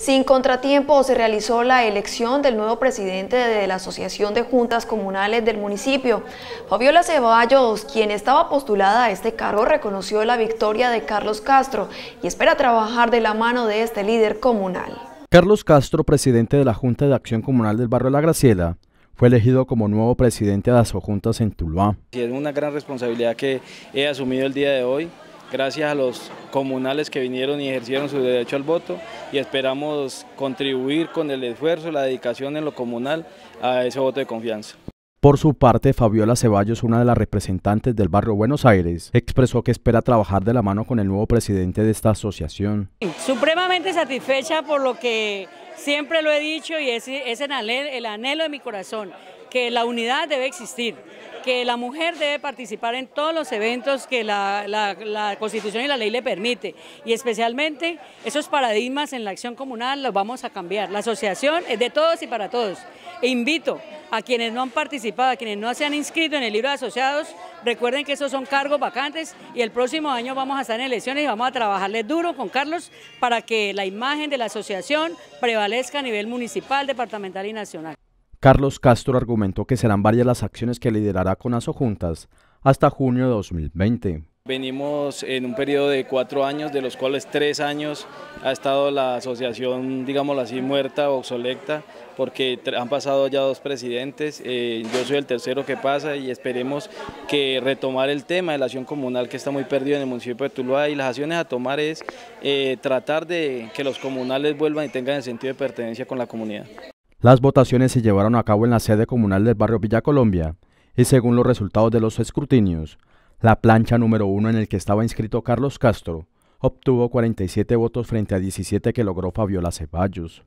Sin contratiempo se realizó la elección del nuevo presidente de la Asociación de Juntas Comunales del municipio. Fabiola Ceballos, quien estaba postulada a este cargo, reconoció la victoria de Carlos Castro y espera trabajar de la mano de este líder comunal. Carlos Castro, presidente de la Junta de Acción Comunal del Barrio La Graciela, fue elegido como nuevo presidente de las Juntas en Tuluá. Es una gran responsabilidad que he asumido el día de hoy, gracias a los comunales que vinieron y ejercieron su derecho al voto, y esperamos contribuir con el esfuerzo y la dedicación en lo comunal a ese voto de confianza. Por su parte, Fabiola Ceballos, una de las representantes del barrio Buenos Aires, expresó que espera trabajar de la mano con el nuevo presidente de esta asociación. Supremamente satisfecha por lo que siempre lo he dicho y es el anhelo de mi corazón, que la unidad debe existir, que la mujer debe participar en todos los eventos que la, Constitución y la ley le permite. Y especialmente esos paradigmas en la acción comunal los vamos a cambiar. La asociación es de todos y para todos. E invito a quienes no han participado, a quienes no se han inscrito en el libro de asociados, recuerden que esos son cargos vacantes y el próximo año vamos a estar en elecciones y vamos a trabajarle duro con Carlos para que la imagen de la asociación prevalezca a nivel municipal, departamental y nacional. Carlos Castro argumentó que serán varias las acciones que liderará aso juntas hasta junio de 2020. Venimos en un periodo de cuatro años, de los cuales tres años ha estado la asociación, digámoslo así, muerta o obsoleta, porque han pasado ya dos presidentes, eh, yo soy el tercero que pasa y esperemos que retomar el tema de la acción comunal que está muy perdido en el municipio de Tuluá y las acciones a tomar es eh, tratar de que los comunales vuelvan y tengan el sentido de pertenencia con la comunidad. Las votaciones se llevaron a cabo en la sede comunal del barrio Villa Colombia y según los resultados de los escrutinios, la plancha número uno en el que estaba inscrito Carlos Castro obtuvo 47 votos frente a 17 que logró Fabiola Ceballos.